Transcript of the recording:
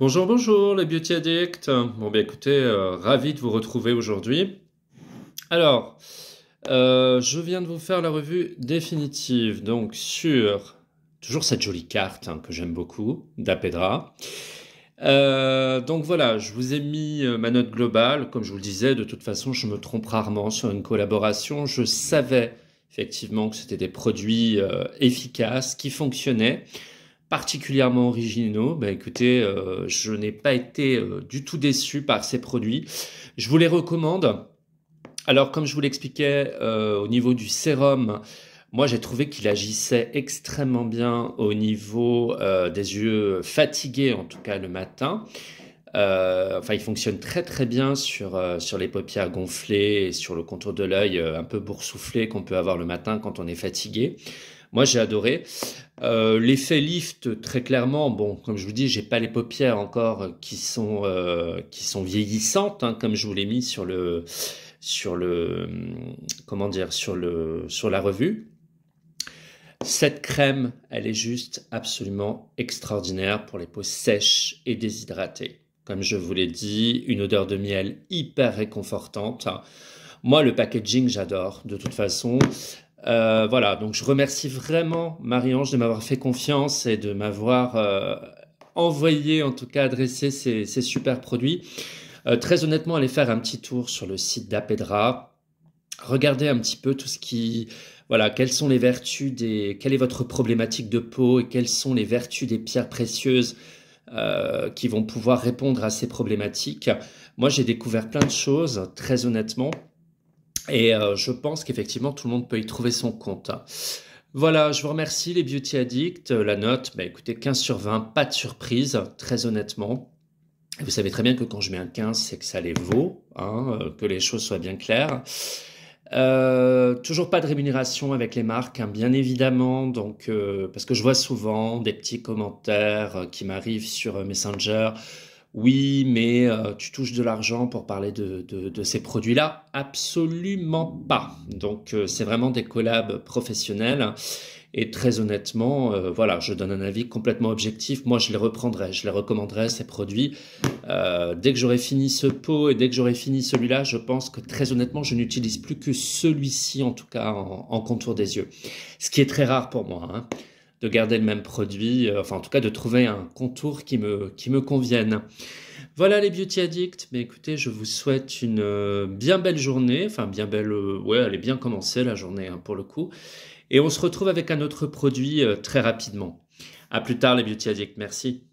Bonjour, bonjour les beauty addicts. Bon, bien écoutez, euh, ravi de vous retrouver aujourd'hui. Alors, euh, je viens de vous faire la revue définitive, donc sur toujours cette jolie carte hein, que j'aime beaucoup, d'Apedra. Euh, donc voilà, je vous ai mis ma note globale. Comme je vous le disais, de toute façon, je me trompe rarement sur une collaboration. Je savais effectivement que c'était des produits efficaces qui fonctionnaient particulièrement originaux. Ben écoutez, euh, je n'ai pas été euh, du tout déçu par ces produits. Je vous les recommande. Alors, comme je vous l'expliquais euh, au niveau du sérum, moi j'ai trouvé qu'il agissait extrêmement bien au niveau des yeux fatigués, en tout cas le matin. enfin, il fonctionne très très bien sur, sur les paupières gonflées et sur le contour de l'œil un peu boursouflé qu'on peut avoir le matin quand on est fatigué. Moi, j'ai adoré. Euh, L'effet lift, très clairement, bon, comme je vous dis, j'ai pas les paupières encore qui sont euh, qui sont vieillissantes, hein, comme je vous l'ai mis sur le sur le comment dire sur le sur la revue. Cette crème, elle est juste absolument extraordinaire pour les peaux sèches et déshydratées. Comme je vous l'ai dit, une odeur de miel hyper réconfortante. Moi, le packaging, j'adore. De toute façon, euh, voilà, donc je remercie vraiment Marie-Ange de m'avoir fait confiance et de m'avoir euh, envoyé, en tout cas adressé ces, ces super produits. Euh, très honnêtement, allez faire un petit tour sur le site d'Apedra. Regardez un petit peu tout ce qui... Voilà, quelles sont les vertus des... Quelle est votre problématique de peau et quelles sont les vertus des pierres précieuses qui vont pouvoir répondre à ces problématiques. Moi, j'ai découvert plein de choses, très honnêtement. Et euh, je pense qu'effectivement, tout le monde peut y trouver son compte. Hein. Voilà, je vous remercie les Beauty Addicts. Euh, la note, bah, écoutez, 15 sur 20, pas de surprise, très honnêtement. Vous savez très bien que quand je mets un 15, c'est que ça les vaut, hein, euh, que les choses soient bien claires. toujours pas de rémunération avec les marques, hein, bien évidemment. Donc, parce que je vois souvent des petits commentaires qui m'arrivent sur Messenger oui, mais euh, tu touches de l'argent pour parler de, ces produits-là Absolument pas. Donc euh, c'est vraiment des collabs professionnels. Et très honnêtement, euh, voilà, je donne un avis complètement objectif. Moi, je les reprendrai, je les recommanderai, ces produits. dès que j'aurai fini ce pot et dès que j'aurai fini celui-là, je pense que très honnêtement, je n'utilise plus que celui-ci, en tout cas en, contour des yeux. Ce qui est très rare pour moi. Hein de garder le même produit, euh, enfin en tout cas de trouver un contour qui me, qui me convienne. Voilà les beauty addicts, mais écoutez, je vous souhaite une euh, bien belle journée, enfin bien belle, euh, ouais, elle est bien commencée la journée hein, pour le coup, et on se retrouve avec un autre produit très rapidement. À plus tard les beauty addicts, merci.